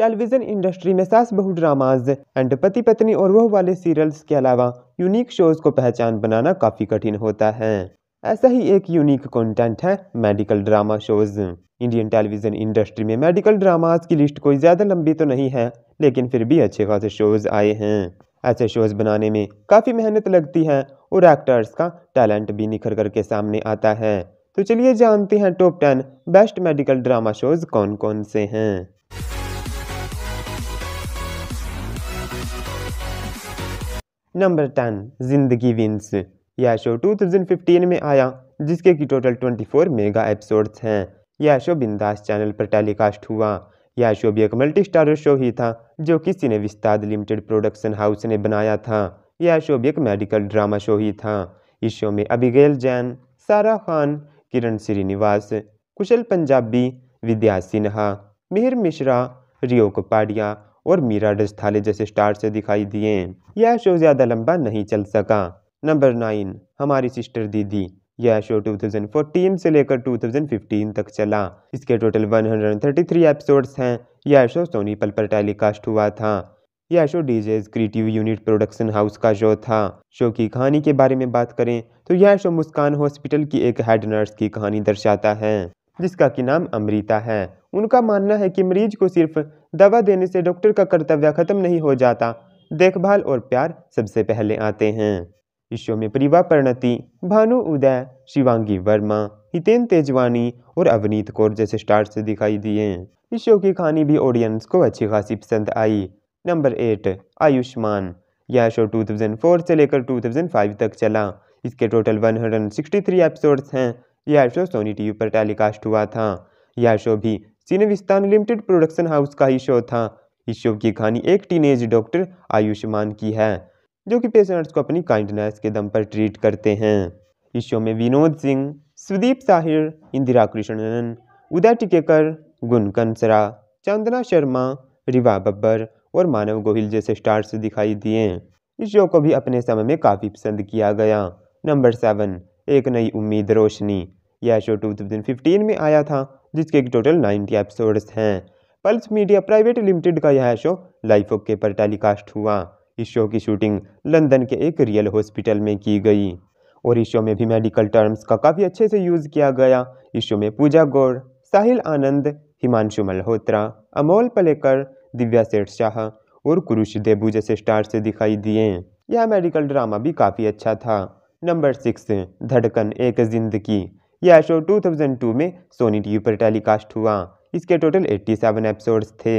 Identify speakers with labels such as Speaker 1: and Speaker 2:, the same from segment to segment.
Speaker 1: television industry में सास बहु ड्रामाज एंड पति पत्नी और वह वाले सीरियल्स के अलावा यूनिक शोज़ को पहचान बनाना काफ़ी कठिन होता है ऐसा ही एक यूनिक कंटेंट है medical drama shows Indian television industry में मेडिकल ड्रामाज की लिस्ट कोई ज़्यादा लंबी तो नहीं है लेकिन फिर भी अच्छे खासे शोज आए हैं ऐसे शोज बनाने में काफ़ी मेहनत लगती है और एक्टर्स का टैलेंट भी निखर कर के सामने आता है तो चलिए जानते हैं top ten best medical drama shows कौन कौन से हैं नंबर टेन जिंदगी विंस यह शो 2015 में आया जिसके की टोटल 24 मेगा एपिसोड्स हैं यह शो बिंदास चैनल पर टेलीकास्ट हुआ यह शो भी एक मल्टी स्टारर शो ही था जो किसी ने विस्ताद लिमिटेड प्रोडक्शन हाउस ने बनाया था यह शो भी एक मेडिकल ड्रामा शो ही था इस शो में अभिगेल जैन सारा खान किरण श्रीनिवास कुशल पंजाबी विद्या सिन्हा मिहिर मिश्रा रियो कपाडिया और मीराडस थाले जैसे स्टार से दिखाई दिए यह शो ज़्यादा लंबा नहीं चल सका नंबर नाइन हमारी सिस्टर दीदी यह शो 2014 से लेकर 2015 तक चला इसके टोटल 133 एपिसोड्स हैं यह शो सोनी पल पर टेलीकास्ट हुआ था यह show DJ creative unit production house का शो था शो की कहानी के बारे में बात करें तो यह शो मुस्कान हॉस्पिटल की एक हेड नर्स की कहानी दर्शाता है जिसका कि नाम अमृता है उनका मानना है कि मरीज को सिर्फ दवा देने से डॉक्टर का कर्तव्य खत्म नहीं हो जाता देखभाल और प्यार सबसे पहले आते हैं इस शो में प्रिवा परिणति भानु उदय शिवांगी वर्मा हितेन तेजवानी और अवनीत कौर जैसे स्टार्स दिखाई दिए इस शो की कहानी भी ऑडियंस को अच्छी खासी पसंद आई नंबर एट आयुष्मान यह शो 2004 से लेकर 2005 तक चला इसके टोटल 163 एपिसोड्स हैं यह शो सोनी टीवी पर टेलीकास्ट हुआ था यह शो भी सिनेविस्तान लिमिटेड प्रोडक्शन हाउस का ही शो था इस शो की कहानी एक टीनेज डॉक्टर आयुष्मान की है जो कि पेशेंट्स को अपनी काइंडनेस के दम पर ट्रीट करते हैं इस शो में विनोद सिंह सुदीप साहिर इंदिरा कृष्णन उदय टिकेकर गुनकन सरा चंदना शर्मा रिवा बब्बर और मानव गोहिल जैसे स्टार्स दिखाई दिए इस शो को भी अपने समय में काफ़ी पसंद किया गया नंबर सेवन एक नई उम्मीद रोशनी यह शो फिफ्टीन में आया था जिसके टोटल नाइन्टी एपिसोड्स हैं पल्स मीडिया प्राइवेट लिमिटेड का यह शो लाइफ ओके पर टेलीकास्ट हुआ इस शो की शूटिंग लंदन के एक रियल हॉस्पिटल में की गई और इस शो में भी मेडिकल टर्म्स का काफ़ी अच्छे से यूज़ किया गया इस शो में पूजा गौड़ साहिल आनंद हिमांशु मल्होत्रा अमोल पलेकर दिव्या सेठ शाह और कुरुश देबू जैसे स्टार से दिखाई दिए यह मेडिकल ड्रामा भी काफ़ी अच्छा था नंबर सिक्स धड़कन एक जिंदगी यह शो 2002 में सोनी टीवी पर टेलीकास्ट हुआ इसके टोटल 87 एपिसोड्स थे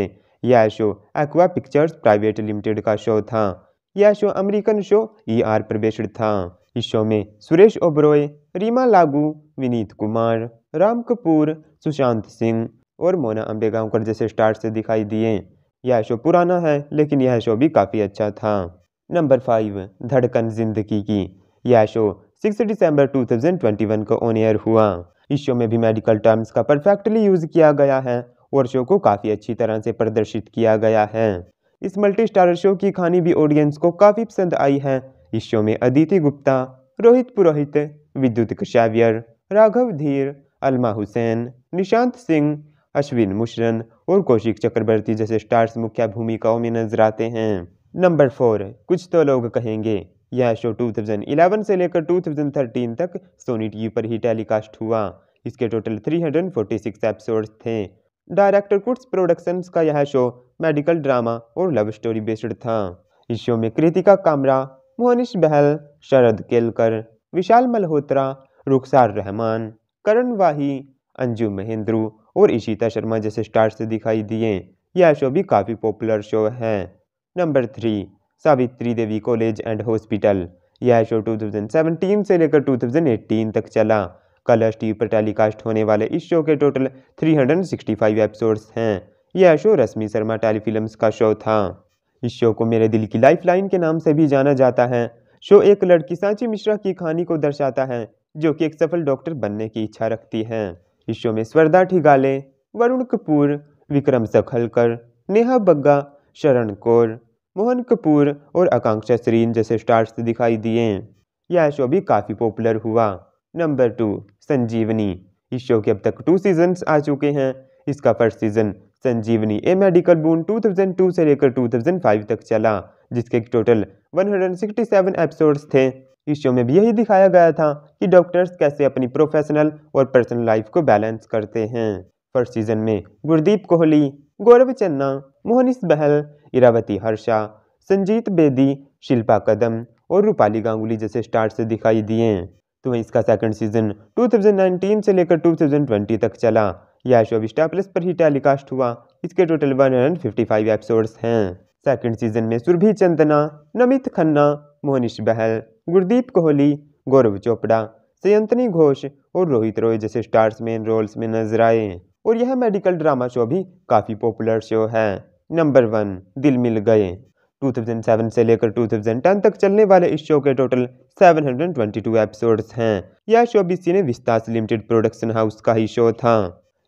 Speaker 1: यह show Aqua Pictures Private Limited का शो था यह show American show E R पर बेस्ड था इस शो में सुरेश ओबरॉय रीमा लागू विनीत कुमार राम कपूर सुशांत सिंह और मोना अम्बेगांवकर जैसे स्टार से दिखाई दिए यह शो पुराना है लेकिन यह शो भी काफ़ी अच्छा था नंबर फाइव धड़कन जिंदगी की यह शो सिक्स दिसंबर 2021 को ऑन एयर हुआ इस शो में भी मेडिकल टर्म्स का परफेक्टली यूज किया गया है और शो को काफ़ी अच्छी तरह से प्रदर्शित किया गया है इस मल्टी स्टारर शो की कहानी भी ऑडियंस को काफ़ी पसंद आई है इस शो में अदिति गुप्ता रोहित पुरोहित विद्युत कशावियर राघव धीर अलमा हुसैन निशांत सिंह अश्विन मुशरन और कौशिक चक्रवर्ती जैसे स्टार्स मुख्य भूमिकाओं में नजर आते हैं नंबर फोर कुछ तो लोग कहेंगे यह शो 2011 से लेकर 2013 तक सोनी टीवी पर ही टेलीकास्ट हुआ इसके टोटल 346 एपिसोड्स थे डायरेक्टर कुट्स प्रोडक्शंस का यह शो मेडिकल ड्रामा और लव स्टोरी बेस्ड था इस शो में कृतिका कामरा मोहनिश बहल शरद केलकर विशाल मल्होत्रा रुखसार रहमान करण वाही अंजू महेंद्रू और इशिता शर्मा जैसे स्टार्स दिखाई दिए यह शो भी काफ़ी पॉपुलर शो है number three Savitri Devi college and hospital यह शो 2017 से लेकर 2018 तक चला कलर्स टीवी पर टेलीकास्ट होने वाले इस शो के टोटल 365 एपिसोड्स हैं यह शो रश्मि शर्मा टेलीफिल्म्स का शो था इस शो को मेरे दिल की लाइफ लाइन के नाम से भी जाना जाता है शो एक लड़की सांची मिश्रा की कहानी को दर्शाता है जो कि एक सफल डॉक्टर बनने की इच्छा रखती है इस शो में स्वर्धा ठिगाले वरुण कपूर विक्रम सखलकर नेहा बग्गा शरण कौर मोहन कपूर और आकांक्षा सरीन जैसे स्टार्स दिखाई दिए यह शो भी काफ़ी पॉपुलर हुआ नंबर टू संजीवनी इस शो के अब तक टू सीजन्स आ चुके हैं इसका first season Sanjivani a medical boon 2002 से लेकर 2005 तक चला जिसके टोटल 167 एपिसोड्स थे इस शो में भी यही दिखाया गया था कि डॉक्टर्स कैसे अपनी प्रोफेशनल और पर्सनल लाइफ को बैलेंस करते हैं फर्स्ट सीजन में गुरदीप कोहली गौरव चन्ना मोहनिस बहल इरावती हर्षा संजीत बेदी शिल्पा कदम और रूपाली गांगुली जैसे स्टार्स दिखाई दिए तो वहीं इसका सेकंड सीजन 2019 से लेकर 2020 तक चला यह शो स्टार प्लस पर ही टेलीकास्ट हुआ इसके टोटल 155 एपिसोड्स हैं सेकंड सीजन में सुरभि चंदना नमित खन्ना मोहनिश बहल गुरदीप कोहली गौरव चोपड़ा सयंतनी घोष और रोहित रॉय जैसे स्टार्स मेन रोल्स में नजर आए और यह मेडिकल ड्रामा शो भी काफ़ी पॉपुलर शो है नंबर वन दिल मिल गए 2007 से लेकर 2010 तक चलने वाले इस शो के टोटल 722 एपिसोड्स हैं यह शो बी सी ने विस्तास लिमिटेड प्रोडक्शन हाउस का ही शो था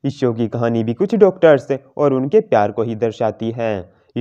Speaker 1: इस शो की कहानी भी कुछ डॉक्टर्स और उनके प्यार को ही दर्शाती है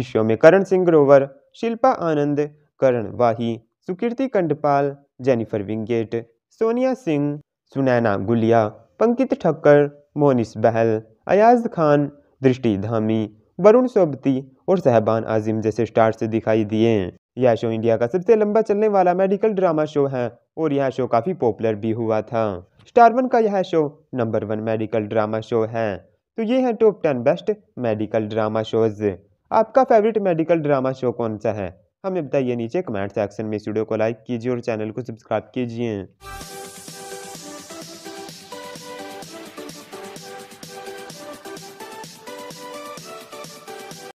Speaker 1: इस शो में करण सिंह ग्रोवर शिल्पा आनंद करण वाही सुकीर्ति कंडपाल जेनिफर विंगेट सोनिया सिंह सुनैना गुलिया पंकित ठक्कर मोनिस बहल अयाज खान दृष्टि धामी वरुण सोबती और सहबान आजिम जैसे स्टार से दिखाई दिए यह शो इंडिया का सबसे लंबा चलने वाला मेडिकल ड्रामा शो है और यह शो काफ़ी पॉपुलर भी हुआ था स्टार वन का यह show number one medical drama show है तो ये है top ten best medical drama shows आपका फेवरेट मेडिकल ड्रामा शो कौन सा है हमें बताइए नीचे कमेंट सेक्शन में इस वीडियो को लाइक कीजिए और चैनल को सब्सक्राइब कीजिए